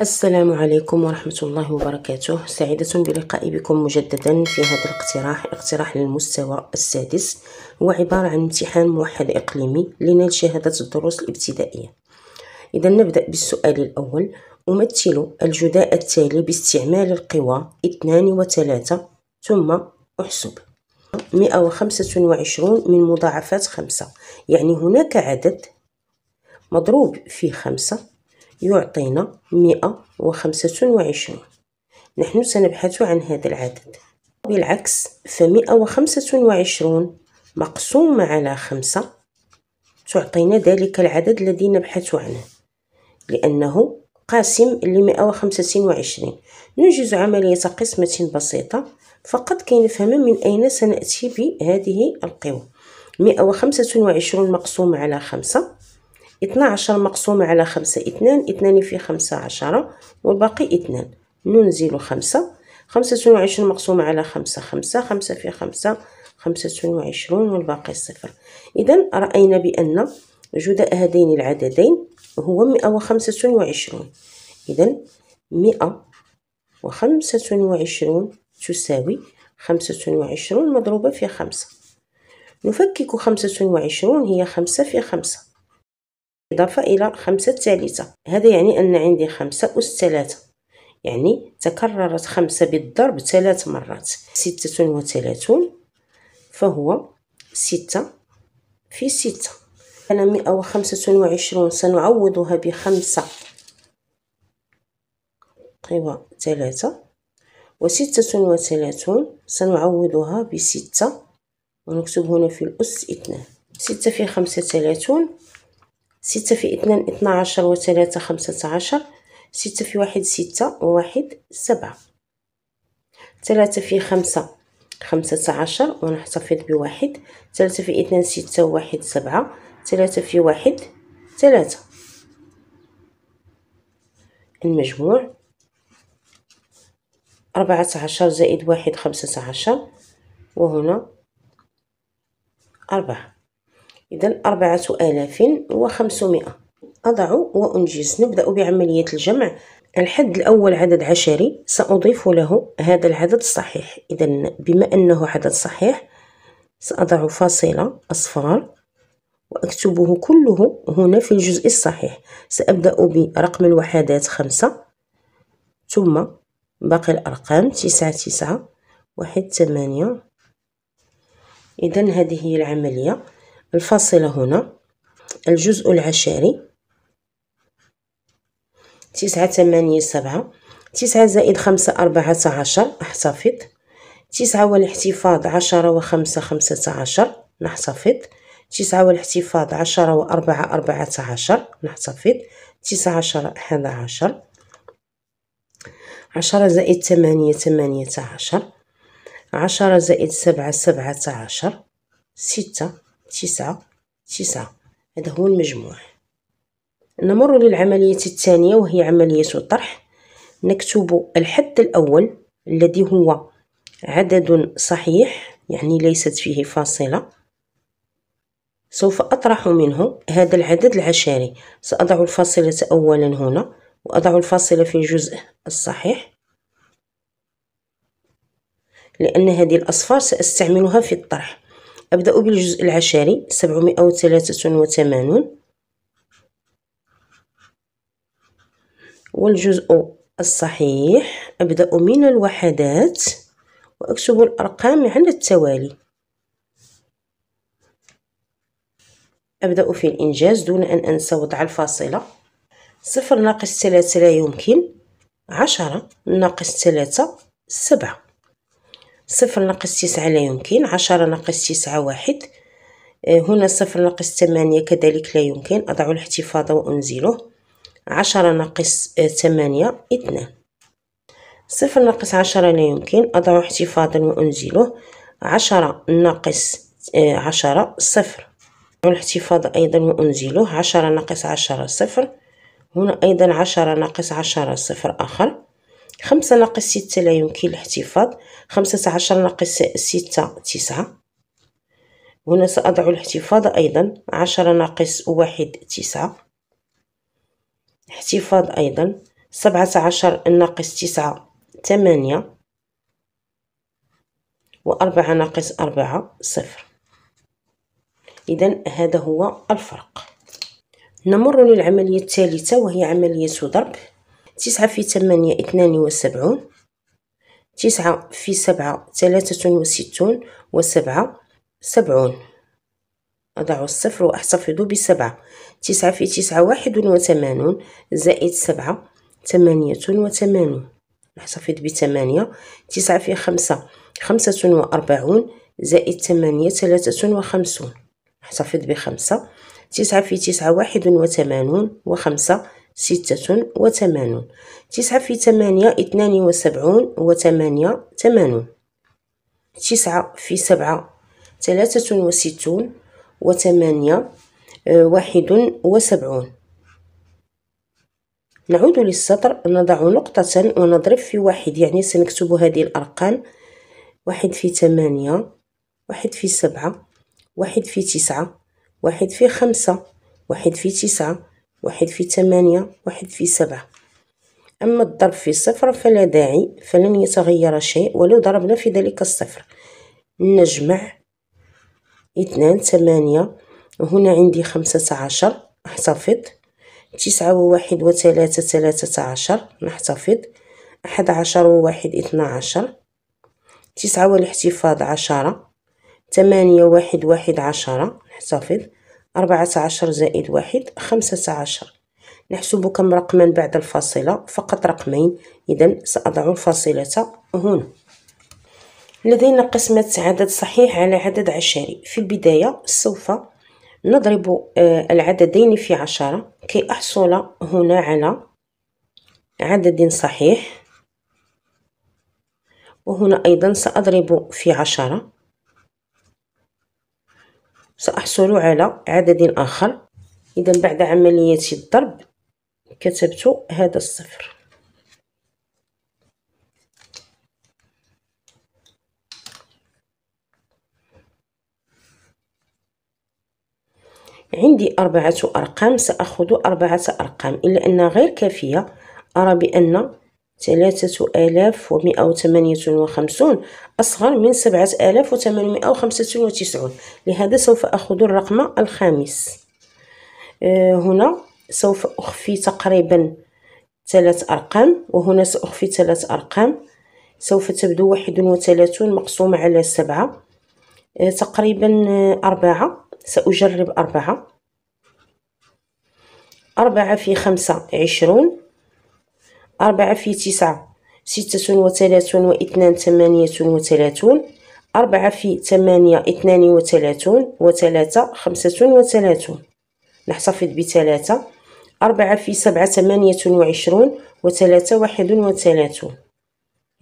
السلام عليكم ورحمة الله وبركاته سعيدة بلقائي بكم مجددا في هذا الاقتراح اقتراح للمستوى السادس هو عبارة عن امتحان موحد إقليمي لنال شهادة الدروس الابتدائية إذا نبدأ بالسؤال الأول أمثل الجداء التالي باستعمال القوى 2 و3 ثم أحسب 125 من مضاعفات 5 يعني هناك عدد مضروب في 5 يعطينا مئة وخمسة وعشرون نحن سنبحث عن هذا العدد بالعكس فمئة وخمسة وعشرون مقسومة على خمسة تعطينا ذلك العدد الذي نبحث عنه لأنه قاسم لمئة وخمسة وعشرين ننجز عملية قسمة بسيطة فقط كي نفهم من أين سنأتي بهذه القوى مئة وخمسة وعشرون مقسومة على خمسة 12 مقسومة على خمسة اثنان اثنان في خمسة عشرة والباقي اثنان ننزل خمسة خمسة وعشرون مقسومة على خمسة خمسة خمسة في خمسة خمسة وعشرون والباقي صفر إذا رأينا بأن جداء هذين العددين هو مئة وخمسة وعشرون إذا مئة وخمسة وعشرون تساوي خمسة وعشرون مضروبة في خمسة نفكك خمسة وعشرون هي خمسة في خمسة إضافة إلى خمسة ثالثة هذا يعني أن عندي خمسة أس ثلاثة يعني تكررت خمسة بالضرب ثلاث مرات ستة وثلاثون فهو ستة في ستة أنا مئة وخمسة وعشرون سنعوضها بخمسة قوى طيب، ثلاثة وستة وثلاثون سنعوضها بستة ونكتب هنا في الأس اثنان ستة في خمسة ثلاثون ستة في اثنان اثنا عشر وثلاثة خمسة عشر ستة في واحد ستة وواحد سبعة ثلاثة في خمسة خمسة عشر ونحتفظ بواحد ثلاثة في اثنان ستة وواحد سبعة ثلاثة في واحد ثلاثة المجموع أربعة عشر زائد واحد خمسة عشر وهنا أربعة إذا أربعة آلاف وخمسمائة أضع وأنجز نبدأ بعملية الجمع الحد الأول عدد عشري سأضيف له هذا العدد الصحيح إذا بما أنه عدد صحيح سأضع فاصلة أصفار وأكتبه كله هنا في الجزء الصحيح سأبدأ برقم الوحدات خمسة ثم باقي الأرقام تسعة تسعة واحد ثمانية إذا هذه هي العملية الفاصلة هنا الجزء العشري تسعة ثمانية سبعة تسعة زائد خمسة أربعة عشر أحتفظ تسعة والاحتفاظ عشرة وخمسة خمسة عشر نحتفظ تسعة والاحتفاظ عشرة وأربعة أربعة عشر نحتفظ تسعة عشر أحد عشر عشرة زائد ثمانية ثمانية عشر عشرة زائد سبعة سبعة عشر ستة تسعة تسعة هذا هو المجموع نمر للعملية الثانية وهي عملية الطرح نكتب الحد الأول الذي هو عدد صحيح يعني ليست فيه فاصلة سوف أطرح منه هذا العدد العشري سأضع الفاصلة أولا هنا وأضع الفاصلة في الجزء الصحيح لأن هذه الأصفار سأستعملها في الطرح أبدأ بالجزء العشري سبعمائة وثلاثة وثمانون والجزء الصحيح أبدأ من الوحدات وأكتب الأرقام على التوالي أبدأ في الإنجاز دون أن أنسى وضع الفاصلة صفر ناقص ثلاثة لا يمكن عشرة ناقص ثلاثة سبعة صفر ناقص تسعة لا يمكن عشرة ناقص تسعة واحد آه، هنا صفر ناقص ثمانية كذلك لا يمكن أضع الاحتفاظ وأنزله عشرة ناقص آه، ثمانية اثنان صفر ناقص عشرة لا يمكن أضع احتفاظا وأنزله عشرة ناقص آه، عشرة صفر الاحتفاظ أيضا وأنزله عشرة ناقص عشرة صفر هنا أيضا عشرة ناقص عشرة صفر آخر خمسة ناقص ستة لا يمكن الاحتفاظ خمسة عشر ناقص ستة تسعة هنا سأضع الاحتفاظ أيضا عشرة ناقص واحد تسعة احتفاظ أيضا سبعة عشر ناقص تسعة ثمانية وأربعة ناقص أربعة صفر إذا هذا هو الفرق نمر للعملية الثالثة وهي عملية ضرب تسعة في ثمانية اثنان وسبعون تسعة في سبعة ثلاثة وستون وسبعة سبعون أضع الصفر وأحتفظ بسبعة تسعة في تسعة واحد وثمانون زائد سبعة ثمانية وثمانون نحتفظ بثمانية تسعة في خمسة خمسة وأربعون زائد ثمانية ثلاثة وخمسون نحتفظ بخمسة تسعة في تسعة واحد وثمانون وخمسة ستة وثمانون تسعة في ثمانية اثنان وسبعون وثمانية ثمانون تسعة في سبعة ثلاثة وستون وثمانية آه، واحد وسبعون نعود للسطر نضع نقطة ونضرب في واحد يعني سنكتب هذه الأرقام واحد في ثمانية واحد في سبعة واحد في تسعة واحد في خمسة واحد في تسعة واحد في ثمانية واحد في سبعة أما الضرب في صفر فلا داعي فلن يتغير شيء ولو ضربنا في ذلك الصفر نجمع اثنان ثمانية هنا عندي خمسة عشر احتفظ تسعة وواحد وثلاثة ثلاثة عشر نحتفظ أحد عشر وواحد اثنا عشر تسعة والاحتفاظ عشرة ثمانية واحد واحد عشرة نحتفظ أربعة عشر زائد واحد خمسة عشر نحسب كم رقما بعد الفاصلة فقط رقمين إذا سأضع الفاصلة هنا لدينا قسمة عدد صحيح على عدد عشري في البداية سوف نضرب آه، العددين في عشرة كي أحصل هنا على عدد صحيح وهنا أيضا سأضرب في عشرة سأحصل على عدد آخر إذا بعد عملية الضرب كتبت هذا الصفر عندي أربعة أرقام سأخذ أربعة أرقام إلا أنها غير كافية أرى بأن ثلاثة آلاف ومئة وثمانية وخمسون أصغر من سبعة آلاف وثمانمائة وخمسة وتسعون لهذا سوف أخذ الرقم الخامس آه، هنا سوف أخفي تقريبا ثلاث أرقام وهنا سأخفي ثلاث أرقام سوف تبدو واحد وثلاثون مقسومة على سبعة آه، تقريبا أربعة سأجرب أربعة أربعة في خمسة عشرون أربعة في تسعة ستة وثلاثون واثنان ثمانية وثلاثون أربعة في ثمانية اثنان وثلاثون وثلاثة خمسة وثلاثون نحتفظ بثلاثة أربعة في سبعة ثمانية وعشرون وثلاثة واحد وثلاثون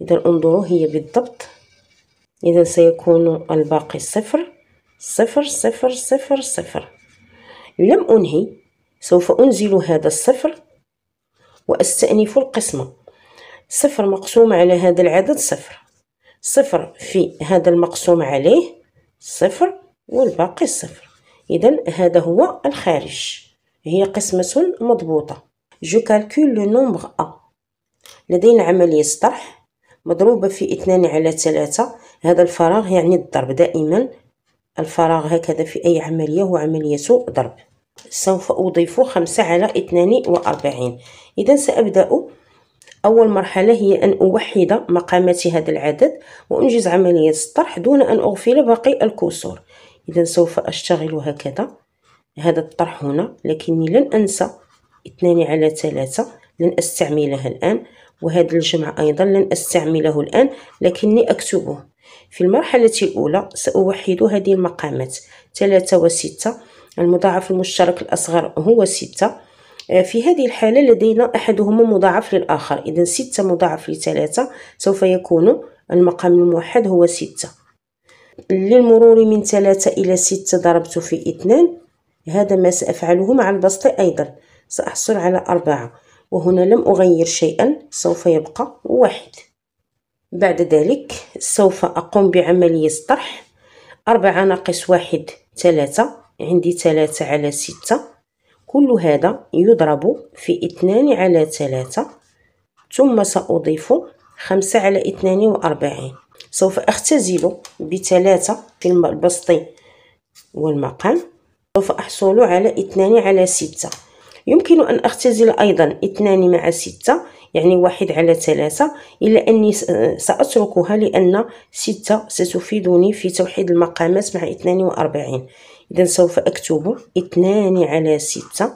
إذا انظروا هي بالضبط إذا سيكون الباقي صفر صفر صفر صفر صفر لم أنهي سوف أنزل هذا الصفر وأستأنف القسمة صفر مقسوم على هذا العدد صفر صفر في هذا المقسوم عليه صفر والباقي صفر إذا هذا هو الخارج هي قسمة مضبوطة جو كالكول لو نومبغ أ لدينا عملية طرح مضروبة في اثنان على ثلاثة هذا الفراغ يعني الضرب دائما الفراغ هكذا في أي عملية هو عملية ضرب سوف أضيف خمسة على اثنان وأربعين إذا سأبدأ أول مرحلة هي أن أوحد مقامات هذا العدد وأنجز عملية الطرح دون أن أغفل باقي الكسور إذا سوف أشتغل هكذا هذا الطرح هنا لكني لن أنسى اثنان على ثلاثة لن أستعملها الآن وهذا الجمع أيضا لن أستعمله الآن لكني أكتبه في المرحلة الأولى سأوحد هذه المقامات ثلاثة وستة المضاعف المشترك الأصغر هو ستة آه، في هذه الحالة لدينا أحدهما مضاعف للآخر إذا ستة مضاعف لثلاثة سوف يكون المقام الموحد هو ستة للمرور من ثلاثة إلى ستة ضربت في اثنان هذا ما سأفعله مع البسط أيضا سأحصل على أربعة وهنا لم أغير شيئا سوف يبقى واحد بعد ذلك سوف أقوم بعملية طرح أربعة ناقص واحد ثلاثة عندي ثلاثة على ستة كل هذا يضرب في اثنان على ثلاثة ثم سأضيف خمسة على اثنان وأربعين سوف أختزل بثلاثة في البسط والمقام سوف أحصل على اثنان على ستة يمكن أن أختزل أيضا اثنان مع ستة يعني واحد على ثلاثة إلا أني سأتركها لأن ستة ستفيدني في توحيد المقامات مع اثنان وأربعين إذا سوف أكتب اثنان على ستة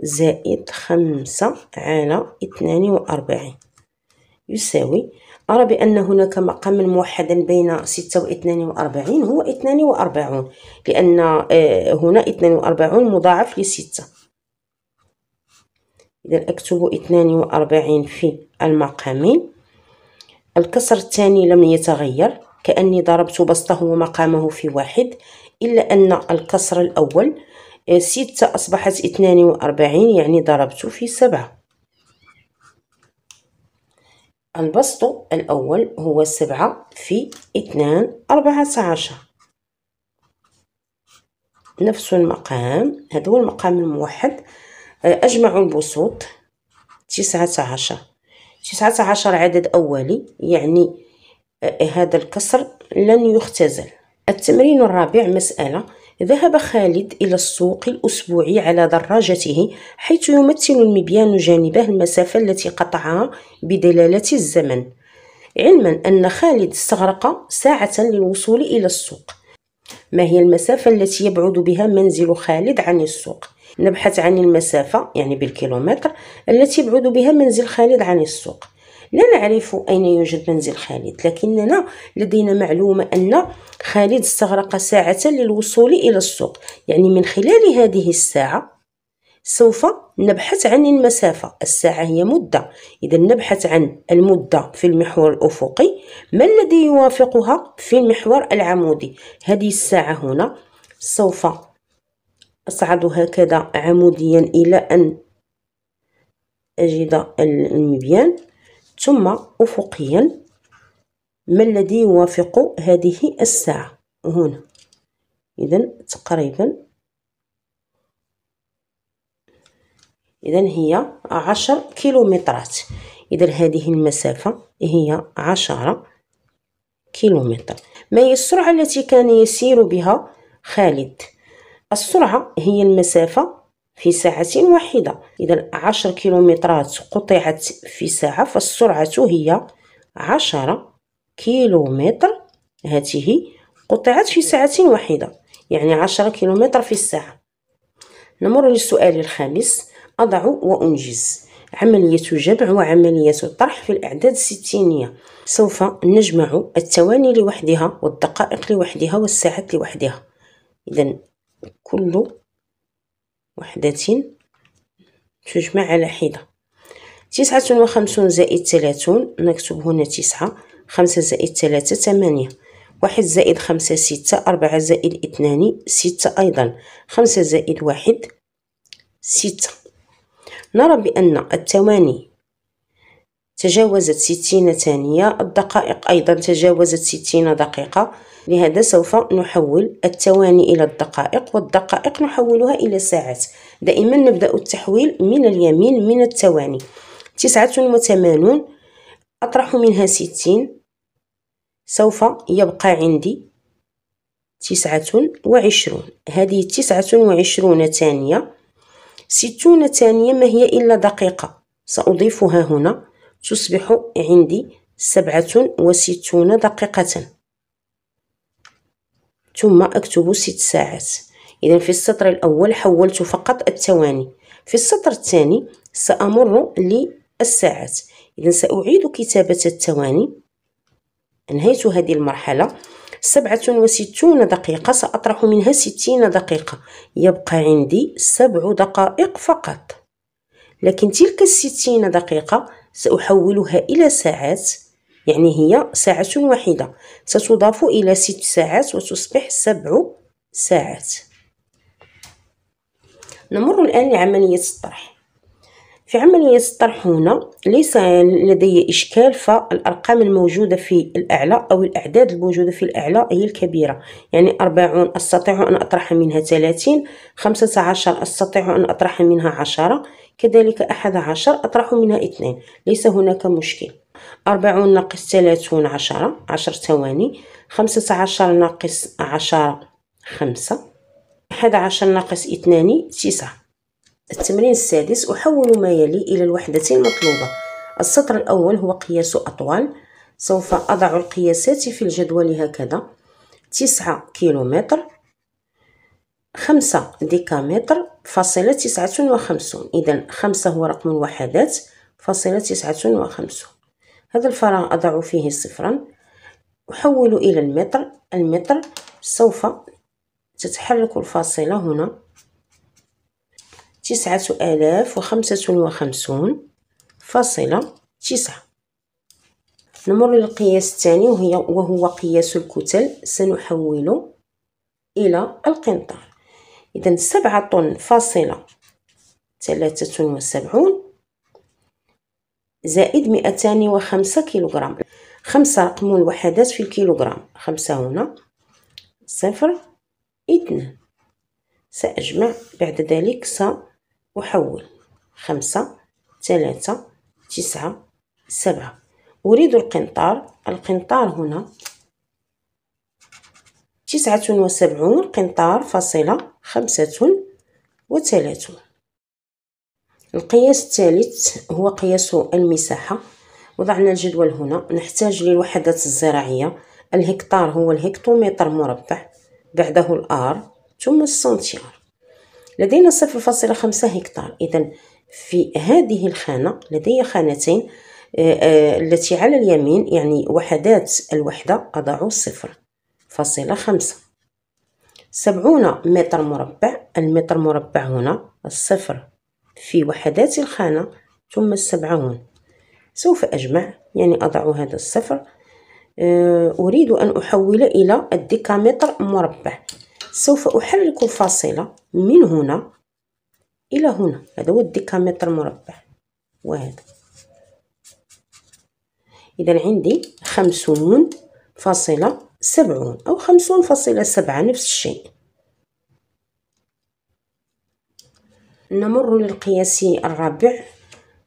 زائد خمسة على اثنان وأربعين يساوي أرى بأن هناك مقام موحدا بين ستة واثنان وأربعين هو اثنان وأربعون لأن آه، هنا اثنان وأربعون مضاعف لستة إذا أكتب اثنان وأربعين في المقامين الكسر الثاني لم يتغير كأني ضربت بسطه ومقامه في واحد إلا أن الكسر الأول آه، ستة أصبحت اثنان وأربعين يعني ضربت في سبعة البسط الأول هو سبعة في اثنان أربعة عشر نفس المقام هذا هو المقام الموحد آه، أجمع البسوط تسعة عشر تسعة عشر عدد أولي يعني آه، هذا الكسر لن يختزل التمرين الرابع مسألة ذهب خالد إلى السوق الأسبوعي على دراجته حيث يمثل المبيان جانبه المسافة التي قطعها بدلالة الزمن علما أن خالد استغرق ساعة للوصول إلى السوق ما هي المسافة التي يبعد بها منزل خالد عن السوق؟ نبحث عن المسافة يعني بالكيلومتر التي يبعد بها منزل خالد عن السوق لا نعرف أين يوجد منزل خالد لكننا لدينا معلومة أن خالد استغرق ساعة للوصول إلى السوق يعني من خلال هذه الساعة سوف نبحث عن المسافة الساعة هي مدة إذا نبحث عن المدة في المحور الأفقي ما الذي يوافقها في المحور العمودي هذه الساعة هنا سوف أصعد هكذا عموديا إلى أن أجد المبيان ثم أفقيا ما الذي يوافق هذه الساعة هنا إذا تقريبا إذا هي عشر كيلومترات إذا هذه المسافة هي عشرة كيلومتر ما هي السرعة التي كان يسير بها خالد السرعة هي المسافة في ساعة واحدة إذا عشر كيلومترات قطعت في ساعة فالسرعة هي عشرة كيلومتر هذه قطعت في ساعة واحدة يعني عشرة كيلومتر في الساعة نمر للسؤال الخامس أضع وأنجز عملية جمع وعملية طرح في الأعداد الستينية سوف نجمع الثواني لوحدها والدقائق لوحدها والساعات لوحدها إذا كل وحدتين تجمع على حدة تسعة وخمسون زائد ثلاثون نكتب هنا تسعة خمسة زائد ثلاثة ثمانية واحد زائد خمسة ستة أربعة زائد اثنان ستة أيضا خمسة زائد واحد ستة نرى بأن التواني تجاوزت ستين ثانية الدقائق أيضا تجاوزت ستين دقيقة لهذا سوف نحول الثواني إلى الدقائق والدقائق نحولها إلى ساعات دائما نبدأ التحويل من اليمين من الثواني تسعة وثمانون أطرح منها ستين سوف يبقى عندي تسعة وعشرون هذه تسعة وعشرون ثانية ستون ثانية ما هي إلا دقيقة سأضيفها هنا تصبح عندي سبعة وستون دقيقة ثم أكتب ست ساعات إذا في السطر الأول حولت فقط الثواني في السطر الثاني سأمر للساعات إذا سأعيد كتابة الثواني أنهيت هذه المرحلة سبعة وستون دقيقة سأطرح منها ستين دقيقة يبقى عندي سبع دقائق فقط لكن تلك الستين دقيقة سأحولها إلى ساعات يعني هي ساعة واحدة ستضاف إلى ست ساعات وتصبح سبع ساعات نمر الآن لعملية الطرح في عملية الطرح هنا ليس لدي إشكال فالأرقام الموجودة في الأعلى أو الأعداد الموجودة في الأعلى هي الكبيرة يعني أربعون أستطيع أن أطرح منها ثلاثين خمسة عشر أستطيع أن أطرح منها عشرة كذلك أحد عشر أطرح منها اثنين ليس هناك مشكل أربعون ناقص ثلاثون عشرة عشر ثواني خمسة عشر ناقص عشرة خمسة أحد عشر ناقص اثنان تسعة التمرين السادس أحول ما يلي إلى الوحدة المطلوبة السطر الأول هو قياس أطوال سوف أضع القياسات في الجدول هكذا تسعة كيلومتر خمسة ديكامتر فاصلة تسعة وخمسون إذا خمسة هو رقم الوحدات فاصلة تسعة وخمسون هذا الفراغ أضع فيه صفرا أحول إلى المتر المتر سوف تتحرك الفاصلة هنا تسعة آلاف وخمسة وخمسون فاصلة تسعة نمر للقياس الثاني وهي وهو قياس الكتل سنحول إلى القنطار إذا سبعة طن فاصلة ثلاثة وسبعون زائد مئتان وخمسة كيلوغرام خمسة رقم الوحدات في الكيلوغرام خمسة هنا صفر اثنان سأجمع بعد ذلك سأحول خمسة ثلاثة تسعة سبعة أريد القنطار القنطار هنا تسعة وسبعون قنطار فاصلة خمسة وثلاثون القياس الثالث هو قياس المساحة وضعنا الجدول هنا نحتاج للوحدات الزراعية الهكتار هو الهكتومتر مربع بعده الآر ثم السنتيار لدينا صفر فاصلة خمسة هكتار إذا في هذه الخانة لدي خانتين آه، آه، التي على اليمين يعني وحدات الوحدة أضع صفر فاصلة خمسة سبعون متر مربع المتر مربع هنا الصفر في وحدات الخانة ثم السبعون سوف أجمع يعني أضع هذا الصفر أه، أريد أن أحول إلى الديكامتر مربع سوف أحرك الفاصلة من هنا إلى هنا هذا هو الديكامتر مربع وهذا إذا عندي خمسون فاصلة سبعون أو خمسون فاصلة سبعة نفس الشيء نمر للقياس الرابع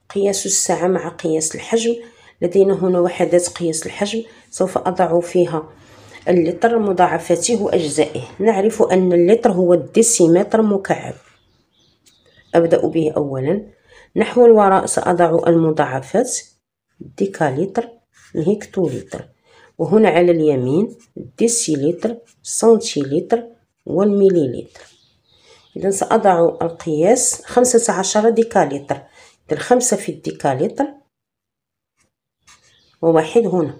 قياس الساعة مع قياس الحجم لدينا هنا وحدات قياس الحجم سوف أضع فيها اللتر مضاعفاته وأجزائه نعرف أن اللتر هو الديسيمتر مكعب أبدأ به أولا نحو الوراء سأضع المضاعفات ديكاليتر هكتوليتر وهنا على اليمين ديسيلتر سنتيلتر والمليلتر إذا سأضع القياس خمسة عشر ديكاليتر إذا خمسة في الديكاليتر وواحد هنا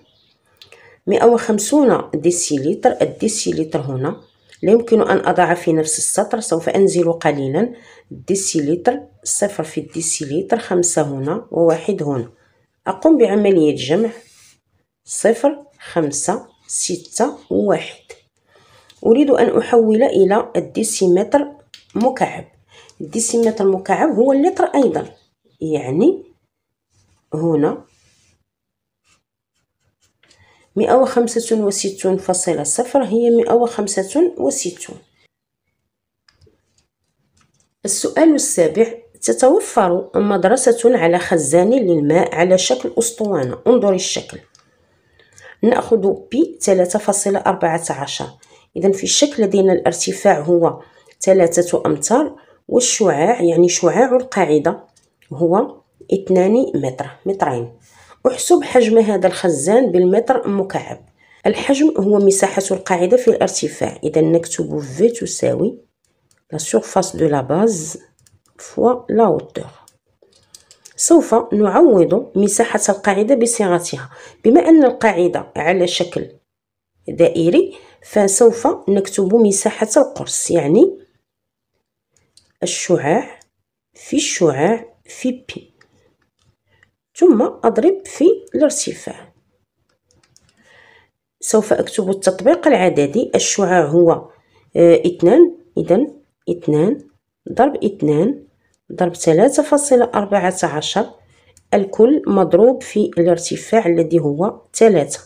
مئة وخمسون ديسيلتر الديسيلتر هنا لا يمكن أن أضع في نفس السطر سوف أنزل قليلا ديسيلتر صفر في الديسيلتر خمسة هنا وواحد هنا أقوم بعملية جمع صفر خمسة ستة واحد أريد أن أحول إلى الديسيمتر مكعب الديسيمتر مكعب هو اللتر أيضا يعني هنا مئة وخمسة وستون فاصلة صفر هي مئة وخمسة وستون السؤال السابع تتوفر مدرسة على خزان للماء على شكل أسطوانة انظر الشكل نأخذ بي 3.14 إذا في الشكل لدينا الارتفاع هو ثلاثة أمتار والشعاع يعني شعاع القاعدة هو 2 متر مترين احسب حجم هذا الخزان بالمتر مكعب الحجم هو مساحة القاعدة في الارتفاع إذا نكتب في تساوي لا سورفاس دو لا باز فوا لا هوتور سوف نعوض مساحة القاعدة بصيغتها بما أن القاعدة على شكل دائري فسوف نكتب مساحة القرص يعني الشعاع في الشعاع في بي ثم أضرب في الارتفاع سوف أكتب التطبيق العددي الشعاع هو آه، اثنان إذا اثنان ضرب اثنان ضرب 3.14 الكل مضروب في الارتفاع الذي هو 3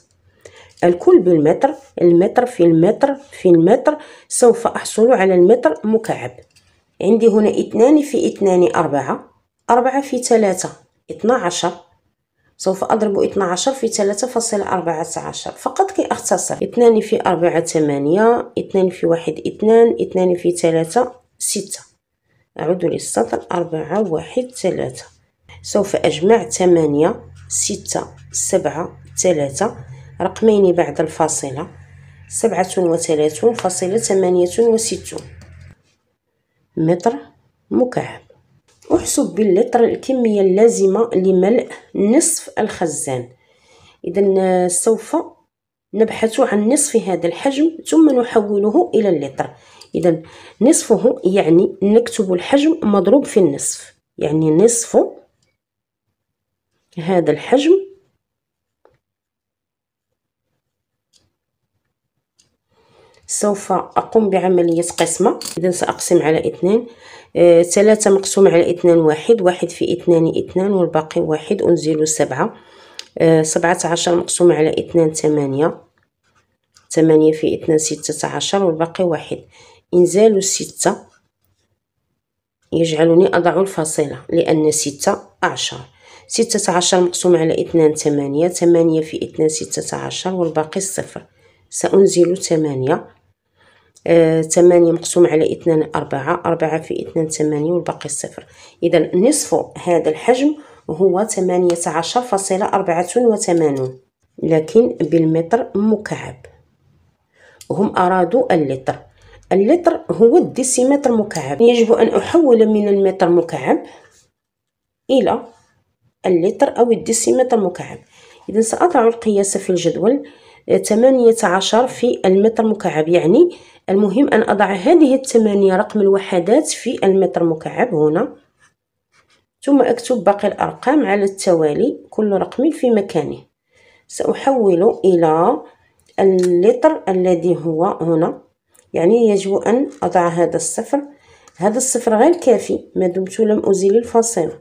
الكل بالمتر المتر في المتر في المتر سوف أحصل على المتر مكعب عندي هنا اثنان في اثنان أربعة أربعة في ثلاثة اثنا عشر سوف أضرب 12 في 3.14 فقط كي أختصر 2 في 4 8 2 في 1 2 2 في 3 6 نعود للسطر أربعة واحد ثلاثة سوف أجمع ثمانية ستة سبعة ثلاثة رقمين بعد الفاصلة سبعة وثلاثون فاصلة ثمانية وستون متر مكعب أحسب باللتر الكمية اللازمة لملء نصف الخزان إذا سوف نبحث عن نصف هذا الحجم ثم نحوله إلى اللتر إذا نصفه يعني نكتب الحجم مضروب في النصف يعني نصف هذا الحجم سوف أقوم بعملية قسمة إذا سأقسم على اثنان آه، ثلاثة مقسوم على اثنان واحد واحد في اثنان اثنان والباقي واحد أنزل سبعة آه، سبعة عشر مقسوم على اثنان ثمانية ثمانية في اثنان ستة عشر والباقي واحد إنزال ستة يجعلني أضع الفاصلة لأن ستة عشر ستة عشر مقسوم على اثنان ثمانية ثمانية في اثنان ستة عشر والباقي الصفر سأنزل ثمانية آه، ثمانية مقسوم على اثنان أربعة أربعة في اثنان ثمانية والباقي الصفر إذا نصف هذا الحجم هو ثمانية عشر فاصلة أربعة وثمانون لكن بالمتر مكعب هم أرادوا اللتر اللتر هو الديسيمتر مكعب يجب أن أحول من المتر مكعب إلى اللتر أو الديسيمتر مكعب إذا سأضع القياس في الجدول 18 آه، في المتر مكعب يعني المهم أن أضع هذه الثمانية رقم الوحدات في المتر مكعب هنا ثم أكتب باقي الأرقام على التوالي كل رقم في مكانه سأحول إلى اللتر الذي هو هنا يعني يجب أن أضع هذا الصفر هذا الصفر غير كافي ما دمت لم أزيل الفاصلة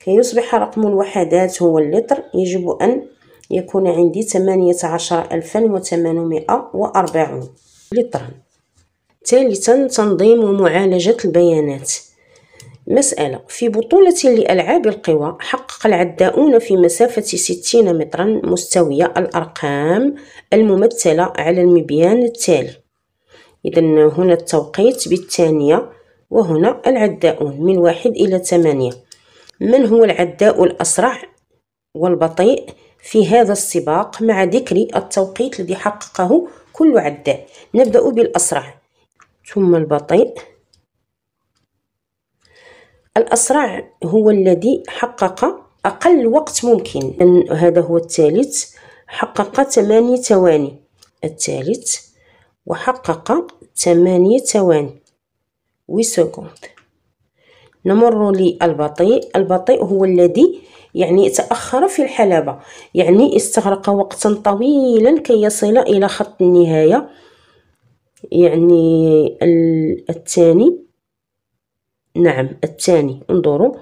كي يصبح رقم الوحدات هو اللتر يجب أن يكون عندي 18840 لترا ثالثا تنظيم ومعالجة البيانات مسألة في بطولة لألعاب القوى حقق العداؤون في مسافة 60 مترا مستوية الأرقام الممثلة على المبيان التالي إذا هنا التوقيت بالثانية وهنا العداؤون من واحد إلى ثمانية من هو العداء الأسرع والبطيء في هذا السباق مع ذكر التوقيت الذي حققه كل عداء نبدأ بالأسرع ثم البطيء الأسرع هو الذي حقق أقل وقت ممكن هذا هو الثالث حقق 8 ثواني الثالث وحقق ثمانية ثواني سكوند نمر للبطيء البطيء هو الذي يعني تأخر في الحلبة يعني استغرق وقتا طويلا كي يصل إلى خط النهاية يعني الثاني نعم الثاني انظروا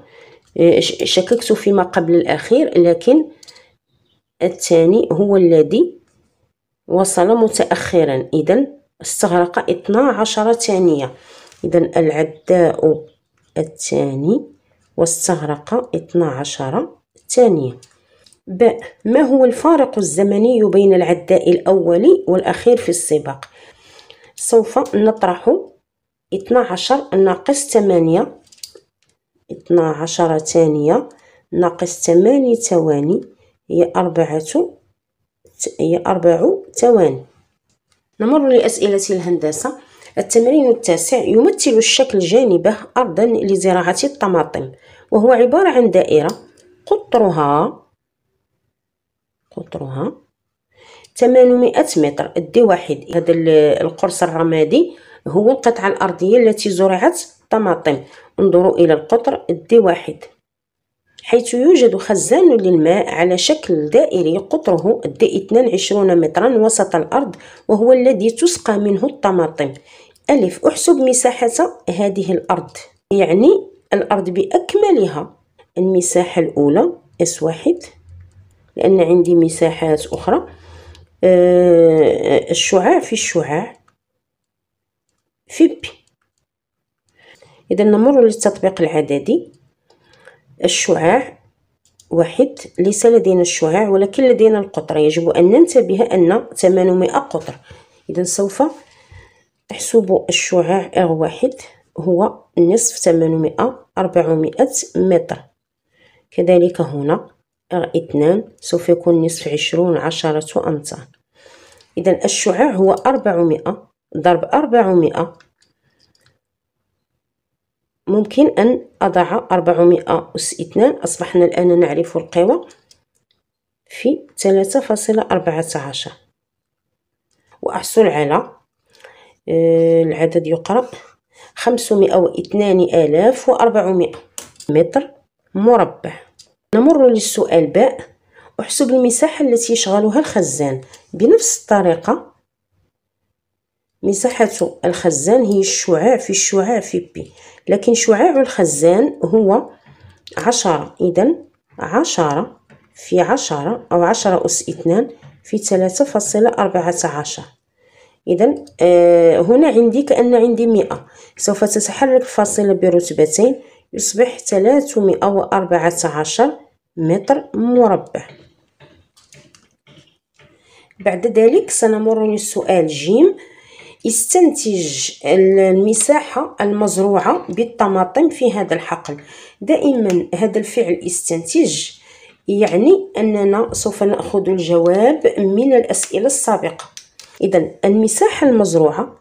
شككت فيما قبل الأخير لكن الثاني هو الذي وصل متأخرا إذا استغرق 12 ثانية إذا العداء الثاني واستغرق 12 ثانية ب ما هو الفارق الزمني بين العداء الأول والأخير في السباق سوف نطرح 12 ناقص 8 12 ثانية ناقص 8 ثواني هي أربعة هي أربع ثوان نمر لأسئلة الهندسة التمرين التاسع يمثل الشكل جانبه أرضا لزراعة الطماطم وهو عبارة عن دائرة قطرها قطرها 800 متر الدي واحد هذا القرص الرمادي هو القطعة الأرضية التي زرعت طماطم انظروا إلى القطر الدي واحد حيث يوجد خزان للماء على شكل دائري قطره قد 22 مترا وسط الأرض وهو الذي تسقى منه الطماطم ألف أحسب مساحة هذه الأرض يعني الأرض بأكملها المساحة الأولى اس واحد لأن عندي مساحات أخرى أه الشعاع في الشعاع في بي إذا نمر للتطبيق العددي الشعاع واحد ليس لدينا الشعاع ولكن لدينا القطر يجب أن ننتبه أن 800 قطر إذا سوف أحسب الشعاع ار واحد هو نصف 800 400 متر كذلك هنا ار 2 سوف يكون نصف 20 10 أمتار إذا الشعاع هو 400 ضرب 400 ممكن أن أضع 402 أصبحنا الآن نعرف القوى في 3.14 وأحصل على آه، العدد يقرأ 502400 متر مربع نمر للسؤال باء احسب المساحة التي يشغلها الخزان بنفس الطريقة مساحة الخزان هي الشعاع في الشعاع في بي لكن شعاع الخزان هو عشرة إذن عشرة في عشرة أو عشرة أس اثنان في ثلاثة فاصلة أربعة عشر إذن آه هنا عندي كأن عندي مئة سوف تتحرك الفاصلة برتبتين يصبح ثلاثمائة وأربعة عشر متر مربع بعد ذلك سنمر للسؤال جيم يستنتج المساحة المزروعة بالطماطم في هذا الحقل دائما هذا الفعل استنتج يعني أننا سوف نأخذ الجواب من الأسئلة السابقة إذا المساحة المزروعة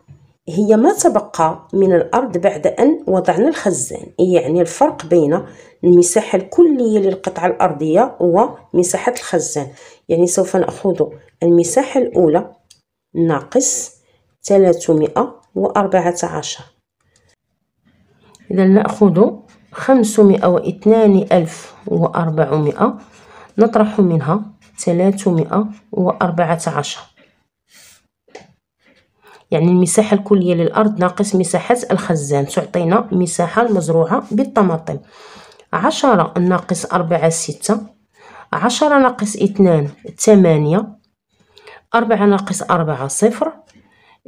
هي ما تبقى من الأرض بعد أن وضعنا الخزان يعني الفرق بين المساحة الكلية للقطعة الأرضية ومساحة الخزان يعني سوف نأخذ المساحة الأولى ناقص ثلاثمائة وأربعة عشر إذا نأخذ خمسمائة واثنان ألف وأربعمائة نطرح منها ثلاثمائة وأربعة عشر يعني المساحة الكلية للأرض ناقص مساحة الخزان تعطينا مساحة المزروعة بالطماطم عشرة ناقص أربعة ستة عشرة ناقص اثنان ثمانية أربعة ناقص أربعة صفر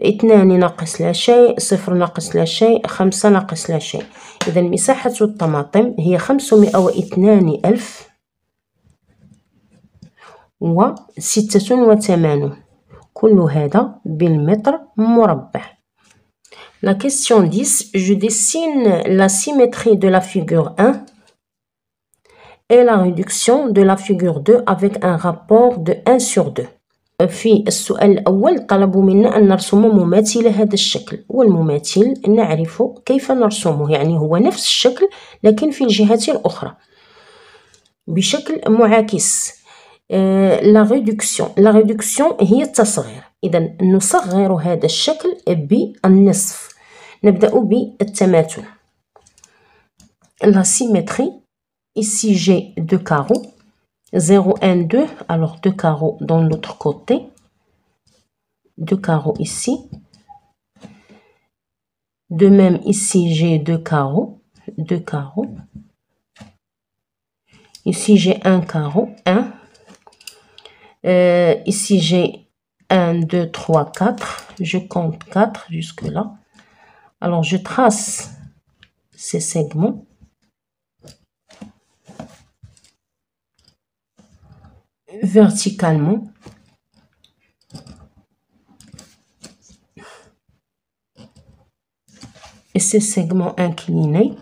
اثنان ناقص لا شيء صفر ناقص لا شيء خمسة ناقص لا شيء إذا مساحة الطماطم هي خمسمائة واثنان ألف وستة وثمانون كل هذا بالمتر مربع La question 10, je dessine la symétrie de la figure 1 et la réduction de la figure 2 avec un rapport de 1 sur 2. في السؤال الأول طلبوا منا أن نرسم مماثل هذا الشكل والمماثل نعرف كيف نرسمه يعني هو نفس الشكل لكن في الجهة الأخرى بشكل معاكس آه، لا ريدكسيون لا ريدكسيون هي التصغير إذا نصغر هذا الشكل بالنصف نبدأ بالتماثل لا سيمتري سي جي دو كارو 0, 1, 2, alors deux carreaux dans l'autre côté, 2 carreaux ici. De même ici, j'ai deux carreaux, 2 carreaux. Ici, j'ai un carreau, 1. Euh, ici, j'ai 1, 2, 3, 4. Je compte 4 jusque-là. Alors, je trace ces segments. verticalement. Et ces segments inclinés,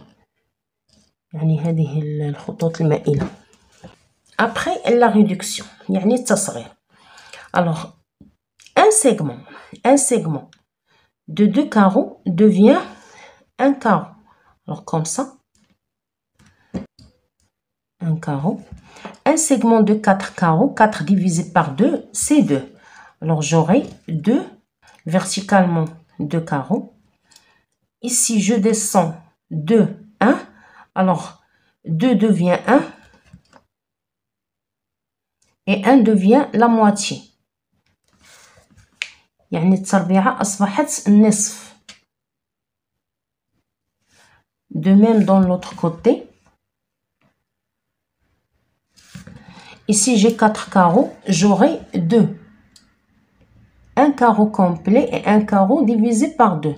Après la réduction, Alors, un segment, un segment de deux carreaux devient un carreau. Alors comme ça, un carreau segment de 4 carreaux, 4 divisé par 2, c'est 2. Alors j'aurai 2 verticalement 2 carreaux. Ici, je descends 2, 1. Alors 2 devient 1 et 1 devient la moitié. يعني النصف. De même dans l'autre côté. Ici, j'ai 4 carreaux. J'aurai 2. Un carreau complet et un carreau divisé par 2.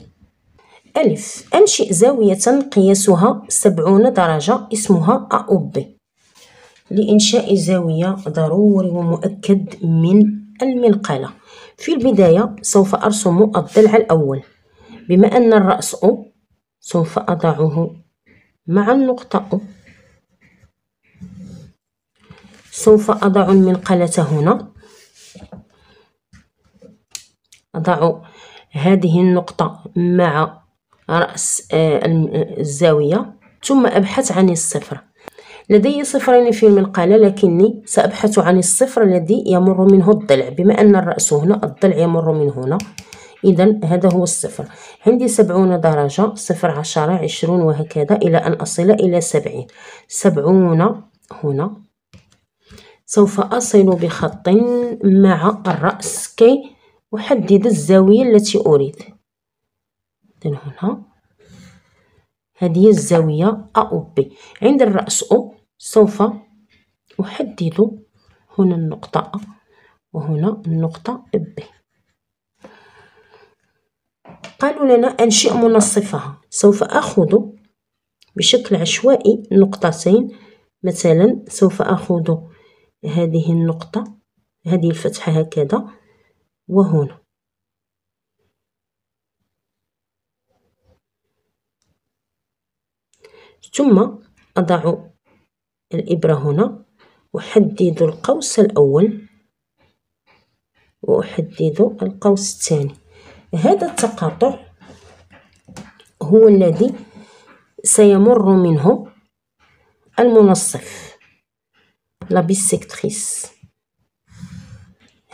ألف أنشئ زاوية قياسها 70 درجة اسمها A أو B لإنشاء زاوية ضروري ومؤكد من المنقلة في البداية سوف أرسم الضلع الأول بما أن الرأس أو سوف أضعه مع النقطة أو سوف أضع المنقلة هنا أضع هذه النقطة مع رأس آه، الزاوية ثم أبحث عن الصفر لدي صفرين في المنقلة لكني سأبحث عن الصفر الذي يمر منه الضلع بما أن الرأس هنا الضلع يمر من هنا إذا هذا هو الصفر عندي سبعون درجة صفر عشرة عشرون وهكذا إلى أن أصل إلى سبعين سبعون هنا سوف أصل بخط مع الرأس كي أحدد الزاوية التي أريد إذن هنا هذه الزاوية أ أو بي عند الرأس أو سوف أحدد هنا النقطة أ وهنا النقطة بي قالوا لنا أنشئ منصفها سوف أخذ بشكل عشوائي نقطتين مثلا سوف أخذ هذه النقطة هذه الفتحة هكذا وهنا ثم أضع الإبرة هنا أحدد القوس الأول وأحدد القوس الثاني هذا التقاطع هو الذي سيمر منه المنصف لا بيسيكتريس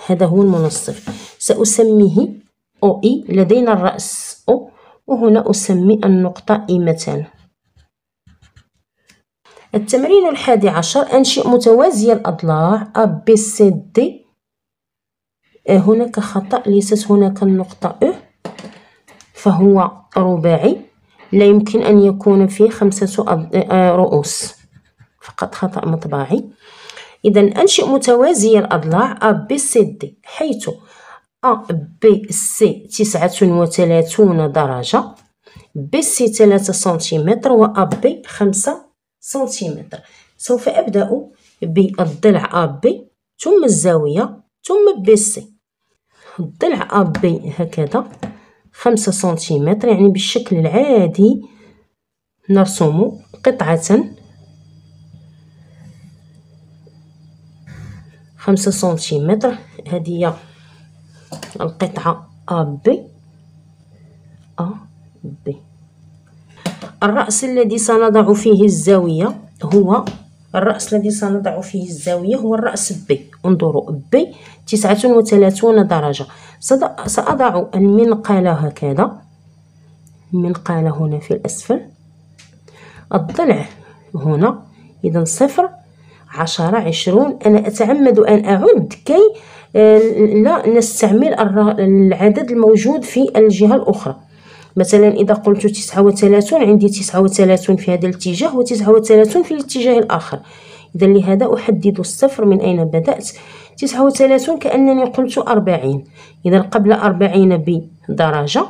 هذا هو المنصف سأسميه أو إي لدينا الرأس أو وهنا أسمي النقطة إي مثلا التمرين الحادي عشر أنشئ متوازي الأضلاع أ بي سي دي هناك خطأ ليست هناك النقطة أو فهو رباعي لا يمكن أن يكون فيه خمسة آه، رؤوس فقط خطأ مطبعي إذا أنشئ متوازي الأضلاع A B C D حيث A B C تسعة وثلاثون درجة B C ثلاثة سنتيمتر و A B خمسة سنتيمتر سوف أبدأ بالضلع A B ثم الزاوية ثم B C الضلع A B هكذا خمسة سنتيمتر يعني بالشكل العادي نرسم قطعة خمسة سنتيمتر هذه هي القطعة أ بي أ بي الرأس الذي سنضع فيه الزاوية هو الرأس الذي سنضع فيه الزاوية هو الرأس بي انظروا بي تسعة وثلاثون درجة سأضع المنقالة هكذا المنقالة هنا في الأسفل الضلع هنا إذا صفر عشرة عشرون أنا أتعمد أن أعد كي آه، لا نستعمل العدد الموجود في الجهة الأخرى مثلا إذا قلت تسعة وثلاثون عندي تسعة وثلاثون في هذا الاتجاه وتسعة وثلاثون في الاتجاه الآخر إذا لهذا أحدد الصفر من أين بدأت تسعة وثلاثون كأنني قلت أربعين إذا قبل أربعين بدرجة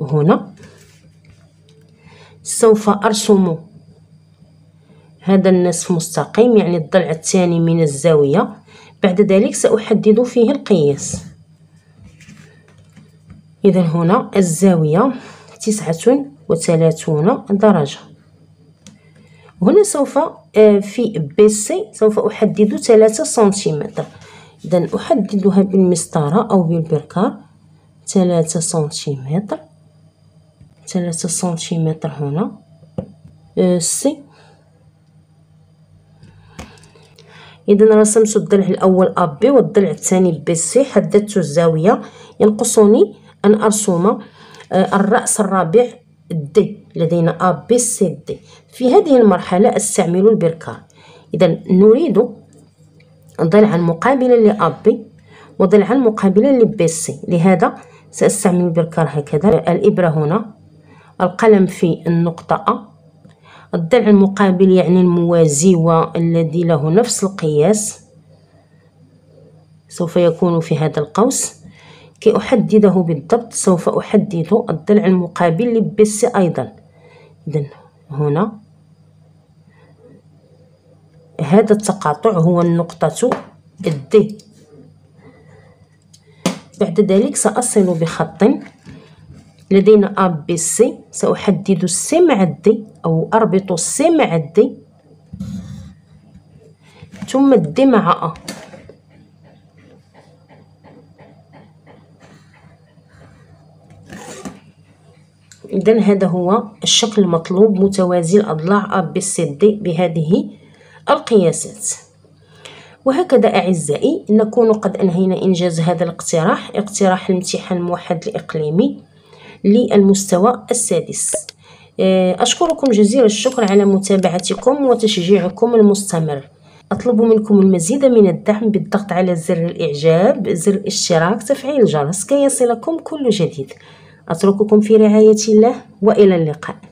هنا سوف أرسم هذا النصف مستقيم يعني الضلع الثاني من الزاوية بعد ذلك سأحدد فيه القياس إذا هنا الزاوية تسعة وثلاثون درجة هنا سوف آه، في بي سي سوف أحدد ثلاثة سنتيمتر إذا أحددها بالمسطرة أو بالبركار ثلاثة سنتيمتر ثلاثة سنتيمتر هنا آه، سي إذا رسمت الضلع الأول ا بي والضلع الثاني بي سي حددت الزاوية ينقصني أن أرسم آه، الرأس الرابع دي لدينا أ بي سي دي في هذه المرحلة أستعمل البركار إذا نريد ضلعا مقابلا لأبي وضلعا مقابلا لبي سي لهذا سأستعمل البركار هكذا الإبرة هنا القلم في النقطة أ الضلع المقابل يعني الموازي والذي له نفس القياس سوف يكون في هذا القوس كي أحدده بالضبط سوف أحدد الضلع المقابل لبس أيضا إذن هنا هذا التقاطع هو النقطة الد بعد ذلك سأصل بخط لدينا أ ب سي سأحدد السي مع الدي أو أربط السي مع الدي ثم الدي مع أ إذا هذا هو الشكل المطلوب متوازي الأضلاع أ بي سي دي بهذه القياسات وهكذا أعزائي نكون قد أنهينا إنجاز هذا الاقتراح اقتراح الامتحان الموحد الإقليمي للمستوى السادس آه، أشكركم جزيل الشكر على متابعتكم وتشجيعكم المستمر أطلب منكم المزيد من الدعم بالضغط على زر الإعجاب زر الاشتراك تفعيل الجرس كي يصلكم كل جديد أترككم في رعاية الله وإلى اللقاء